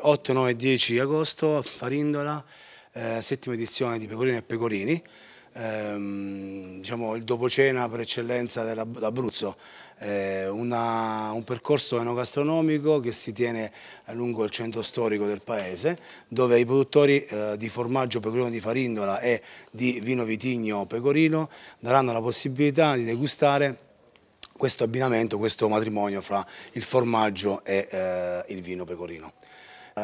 8, 9 e 10 agosto, a Farindola, eh, settima edizione di Pecorine e Pecorini, ehm, diciamo il dopocena per eccellenza dell'Abruzzo, eh, un percorso enogastronomico che si tiene lungo il centro storico del paese, dove i produttori eh, di formaggio pecorino di Farindola e di vino vitigno pecorino daranno la possibilità di degustare questo abbinamento, questo matrimonio fra il formaggio e eh, il vino pecorino.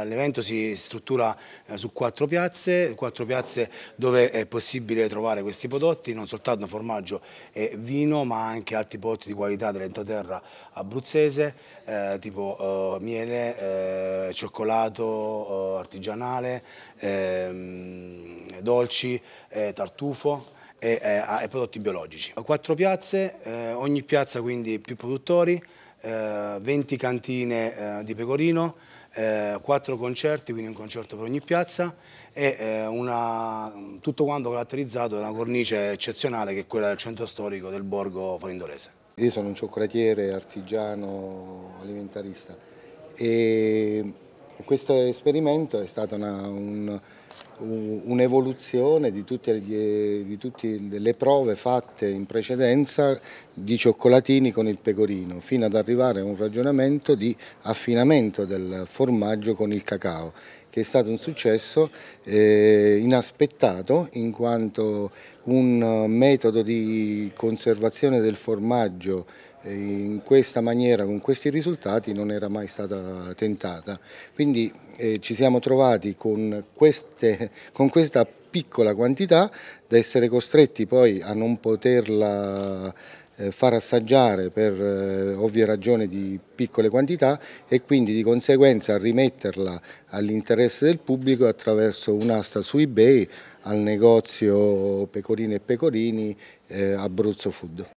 L'evento si struttura eh, su quattro piazze, quattro piazze dove è possibile trovare questi prodotti, non soltanto formaggio e vino, ma anche altri prodotti di qualità dell'entroterra abruzzese, eh, tipo eh, miele, eh, cioccolato eh, artigianale, ehm, dolci, eh, tartufo. E, e, prodotti biologici. Quattro piazze, ogni piazza quindi più produttori, eh, 20 cantine eh, di pecorino, eh, 4 concerti, quindi un concerto per ogni piazza e eh, una, tutto quanto caratterizzato da una cornice eccezionale che è quella del centro storico del borgo farindolese. Io sono un cioccolatiere, artigiano, alimentarista e questo esperimento è stato una, un, un'evoluzione di, eh, di tutte, le prove fatte in precedenza di cioccolatini con il pecorino, fino ad arrivare a un ragionamento di affinamento del formaggio con il cacao che è stato un successo eh, inaspettato in quanto un eh, metodo di conservazione del formaggio eh, in questa maniera, con questi risultati, non era mai stata tentata. Quindi eh, ci siamo trovati con, queste, con questa piccola quantità da essere costretti poi a non poterla eh, far assaggiare per eh, ovvie ragioni di piccole quantità e quindi di conseguenza rimetterla all'interesse del pubblico attraverso un'asta su eBay al negozio Pecorini e Pecorini eh, Abruzzo Food.